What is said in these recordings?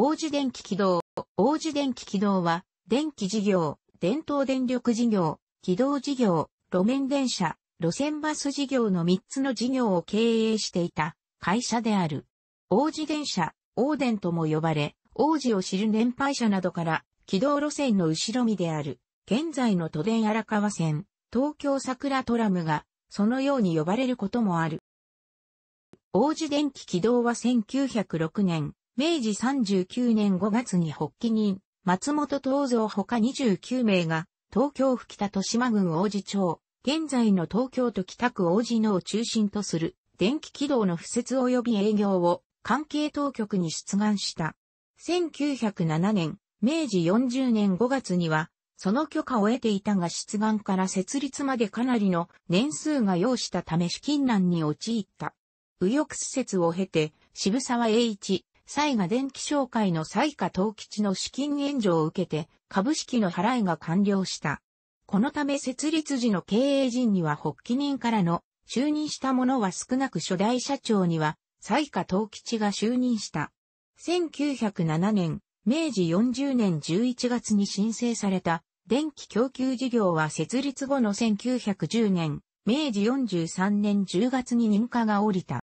王子電気軌道。王子電気軌道は、電気事業、伝統電力事業、軌道事業、路面電車、路線バス事業の3つの事業を経営していた会社である。王子電車、王電とも呼ばれ、王子を知る年配者などから、軌道路線の後ろ身である、現在の都電荒川線、東京桜トラムが、そのように呼ばれることもある。王子電気軌道は1906年、明治39年5月に発起人、松本東蔵他29名が、東京府北豊島郡王子町、現在の東京都北区王子のを中心とする、電気軌道の敷設及び営業を、関係当局に出願した。1907年、明治40年5月には、その許可を得ていたが出願から設立までかなりの年数が要したため資金難に陥った。右翼施設を経て、渋沢栄一、西賀電気商会の西賀東吉の資金援助を受けて、株式の払いが完了した。このため設立時の経営陣には発起人からの就任した者は少なく初代社長には西賀東吉が就任した。1907年、明治40年11月に申請された電気供給事業は設立後の1910年、明治43年10月に認可が下りた。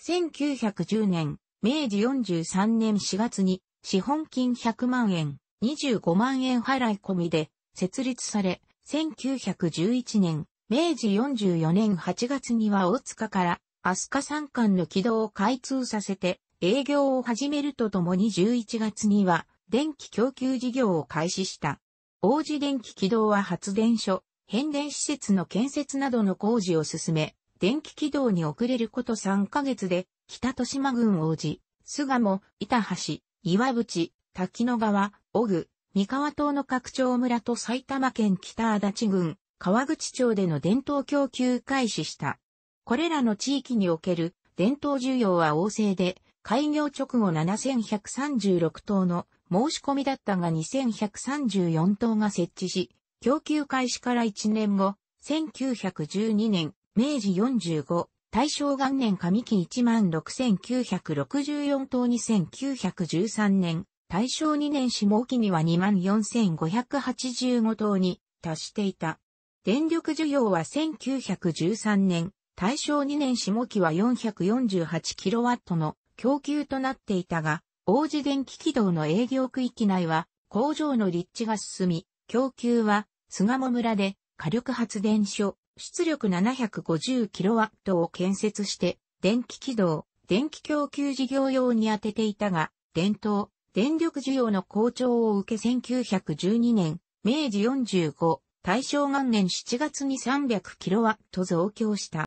1910年、明治43年4月に資本金100万円、25万円払い込みで設立され、1911年、明治44年8月には大塚から飛鳥山間の軌道を開通させて営業を始めるとともに11月には電気供給事業を開始した。王子電気軌道は発電所、変電施設の建設などの工事を進め、電気軌道に遅れること3ヶ月で北豊島郡王子、菅も、板橋、岩淵、滝野川、小具、三河島の拡張村と埼玉県北足立郡、川口町での伝統供給開始した。これらの地域における伝統需要は旺盛で、開業直後7136棟の申し込みだったが2134棟が設置し、供給開始から1年後、1912年、明治45大正元年上期16,964等2,913年、大正2年下期には24,585等に達していた。電力需要は1913年、大正2年下期は 448kW の供給となっていたが、王子電気軌道の営業区域内は工場の立地が進み、供給は菅野村で火力発電所、出力 750kW を建設して、電気軌道、電気供給事業用に当てていたが、伝統、電力需要の好調を受け1912年、明治45、大正元年7月に 300kW 増強した。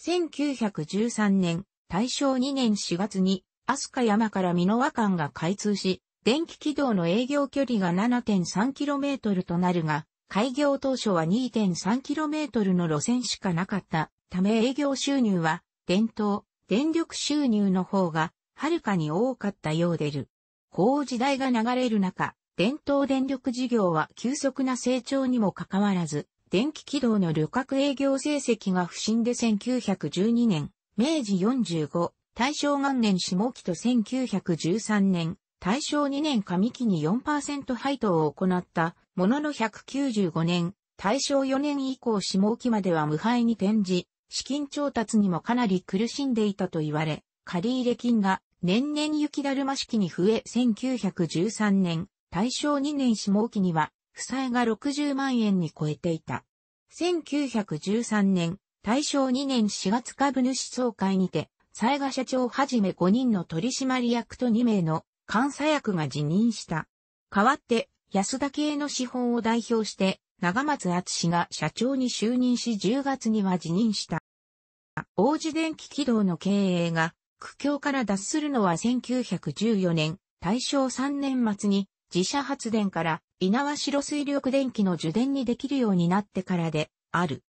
1913年、大正2年4月に、飛鳥山から美濃和館が開通し、電気軌道の営業距離が 7.3km となるが、開業当初は 2.3km の路線しかなかったため営業収入は伝統、電力収入の方がはるかに多かったようでる。こう時代が流れる中、伝統電力事業は急速な成長にもかかわらず、電気軌道の旅客営業成績が不振で1912年、明治45、大正元年下期と1913年、大正2年上期に4%配当を行ったものの195年、大正4年以降下きまでは無敗に転じ、資金調達にもかなり苦しんでいたと言われ、借入金が年々雪だるま式に増え1913年、大正2年下きには、負債が60万円に超えていた。1913年、大正2年4月株主総会にて、才賀社長はじめ5人の取締役と2名の監査役が辞任した。代わって、安田系の資本を代表して、長松厚が社長に就任し10月には辞任した。王子電気軌道の経営が苦境から脱するのは1914年、大正3年末に自社発電から稲葉城水力電気の受電にできるようになってからである。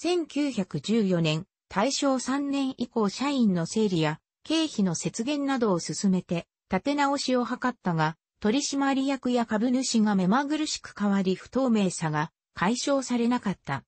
1914年、大正3年以降社員の整理や経費の節減などを進めて立て直しを図ったが、取締役や株主が目まぐるしく変わり不透明さが解消されなかった。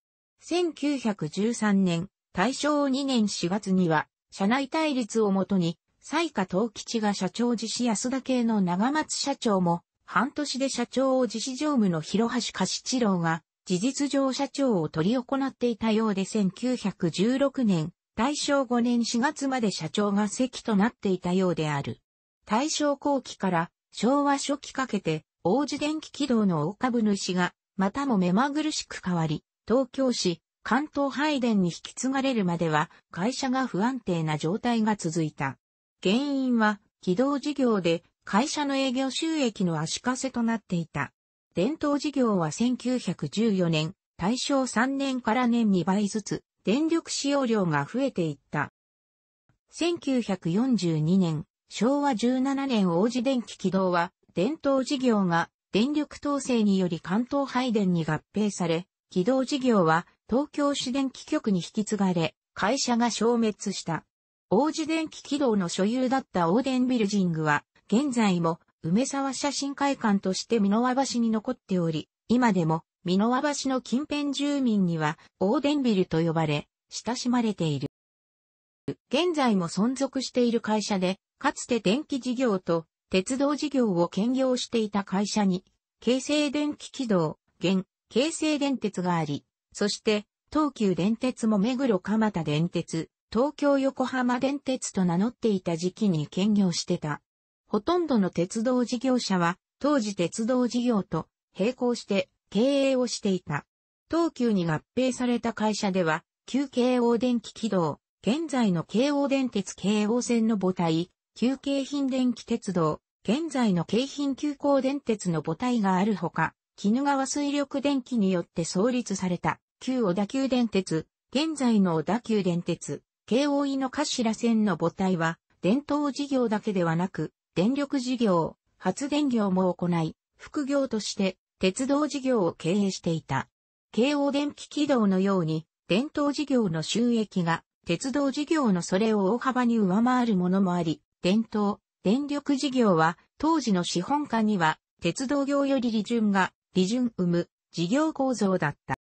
1913年、大正2年4月には、社内対立をもとに、西下東吉が社長自死安田系の長松社長も、半年で社長を自死常務の広橋貸一郎が、事実上社長を取り行っていたようで1916年、大正5年4月まで社長が席となっていたようである。大正後期から昭和初期かけて、王子電気軌道の大株主が、またも目まぐるしく変わり、東京市、関東配電に引き継がれるまでは、会社が不安定な状態が続いた。原因は、軌道事業で、会社の営業収益の足かせとなっていた。伝統事業は1914年、大正3年から年2倍ずつ、電力使用量が増えていった。1942年、昭和17年王子電気軌道は、伝統事業が電力統制により関東配電に合併され、軌道事業は東京市電気局に引き継がれ、会社が消滅した。王子電気軌道の所有だったオーデンビルジングは、現在も梅沢写真会館として美濃和橋に残っており、今でも美濃和橋の近辺住民にはオーデンビルと呼ばれ、親しまれている。現在も存続している会社で、かつて電気事業と鉄道事業を兼業していた会社に、京成電気軌道、現、京成電鉄があり、そして、東急電鉄も目黒蒲田電鉄、東京横浜電鉄と名乗っていた時期に兼業してた。ほとんどの鉄道事業者は、当時鉄道事業と並行して経営をしていた。東急に合併された会社では、旧京王電気軌道、現在の京王電鉄京王線の母体、旧京浜電気鉄道、現在の京浜急行電鉄の母体があるほか、鬼怒川水力電気によって創立された、旧小田急電鉄、現在の小田急電鉄、京王井の頭線の母体は、伝統事業だけではなく、電力事業、発電業も行い、副業として鉄道事業を経営していた。京王電気軌道のように、伝統事業の収益が鉄道事業のそれを大幅に上回るものもあり、伝統、電力事業は、当時の資本家には、鉄道業より利潤が、利潤生む、事業構造だった。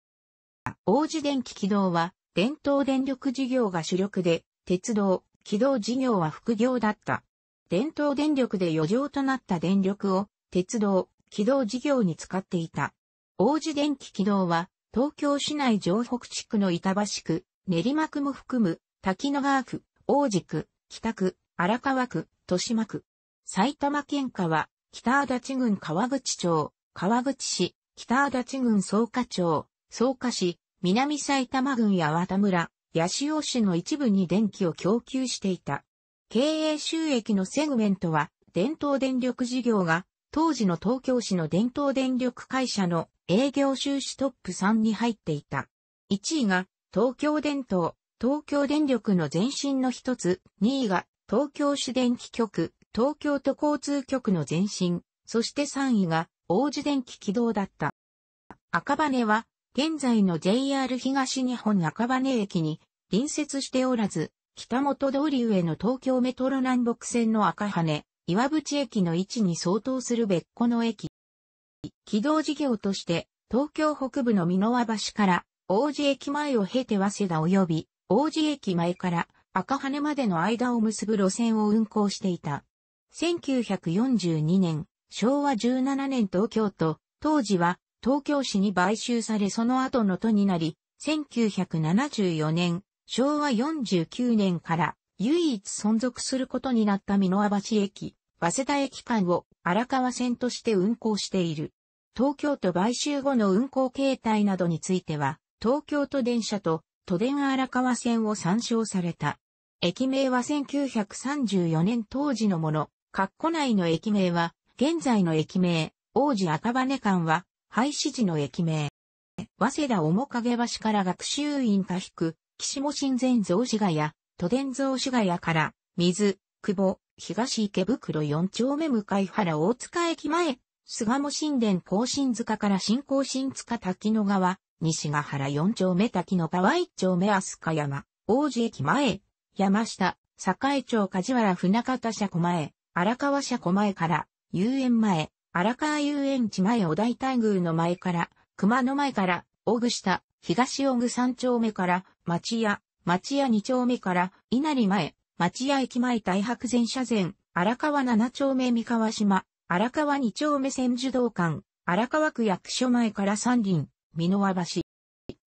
王子電気軌道は、伝統電力事業が主力で、鉄道、軌道事業は副業だった。伝統電力で余剰となった電力を、鉄道、軌道事業に使っていた。王子電気軌道は、東京市内城北地区の板橋区、練馬区も含む、滝野川区、王子区、北区、荒川区、豊島区。埼玉県下は、北足立郡川口町、川口市、北足立郡草加町、草加市、南埼玉郡八幡村、八潮市の一部に電気を供給していた。経営収益のセグメントは、伝統電力事業が、当時の東京市の伝統電力会社の営業収支トップ3に入っていた。1位が、東京電灯、東京電力の前身の一つ、2位が、東京市電気局、東京都交通局の前身、そして3位が王子電気軌道だった。赤羽は、現在の JR 東日本赤羽駅に隣接しておらず、北本通り上の東京メトロ南北線の赤羽、岩淵駅の位置に相当する別個の駅。軌道事業として、東京北部の三ノ和橋から、王子駅前を経て早稲田及び、王子駅前から、赤羽までの間を結ぶ路線を運行していた。1942年、昭和17年東京都、当時は東京市に買収されその後の都になり、1974年、昭和49年から唯一存続することになった美濃橋駅、早稲田駅間を荒川線として運行している。東京都買収後の運行形態などについては、東京都電車と都電荒川線を参照された。駅名は1934年当時のもの、括弧内の駅名は、現在の駅名、王子赤羽間は、廃止時の駅名。早稲田面影橋から学習院下引岸も新前造志ヶ谷、都電造志ヶ谷から、水、久保、東池袋4丁目向原大塚駅前、菅も神殿高新塚から新更新塚滝野川、西ヶ原4丁目滝野川1丁目飛鳥山、王子駅前、山下、栄町梶原船方車庫前、荒川車庫前から、遊園前、荒川遊園地前小大大宮の前から、熊野前から、大ぐ下、東大ぐ三丁目から、町屋、町屋二丁目から、稲荷前、町屋駅前大白前車前、荒川七丁目三河島、荒川二丁目千樹道館、荒川区役所前から三輪、美濃和橋。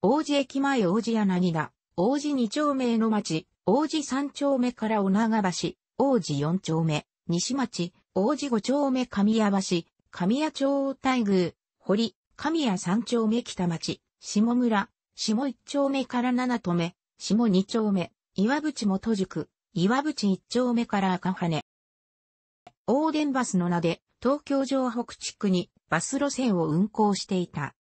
王子駅前王子柳田、王子二丁目の町、王子三丁目から女川橋、王子四丁目、西町、王子五丁目神谷橋、神谷町大宮、堀、神谷三丁目北町、下村、下一丁目から七戸目、下二丁目、岩淵元宿、岩淵一丁目から赤羽。大電バスの名で東京城北地区にバス路線を運行していた。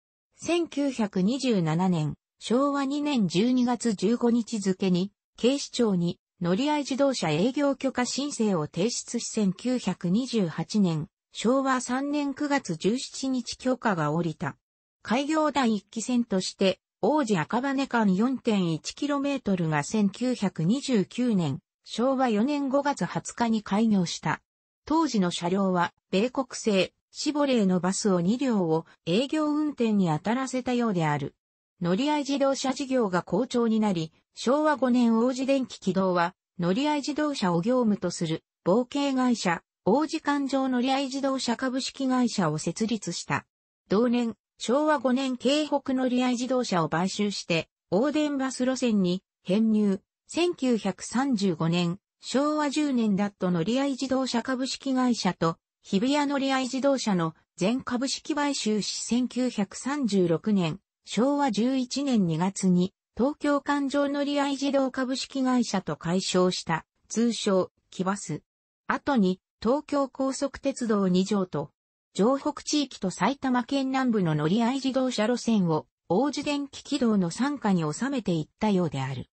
1927年、昭和2年12月15日付に警視庁に乗り合い自動車営業許可申請を提出し1928年、昭和3年9月17日許可が下りた。開業第一期線として、王子赤羽間 4.1km が1929年、昭和4年5月20日に開業した。当時の車両は、米国製、シボレーのバスを2両を営業運転に当たらせたようである。乗り合い自動車事業が好調になり、昭和5年王子電気軌道は、乗り合い自動車を業務とする、冒険会社、王子環状乗り合い自動車株式会社を設立した。同年、昭和5年京北乗り合い自動車を買収して、大電バス路線に編入。1935年、昭和10年だと乗り合い自動車株式会社と、日比谷乗り合い自動車の全株式買収し1936年、昭和11年2月に東京環状乗り合い自動株式会社と解消した通称、キバス。後に東京高速鉄道2条と城北地域と埼玉県南部の乗り合い自動車路線を王子電気軌道の傘下に収めていったようである。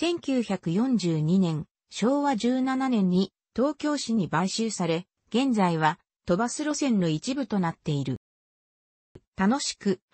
1942年、昭和17年に東京市に買収され、現在は飛ばす路線の一部となっている。楽しく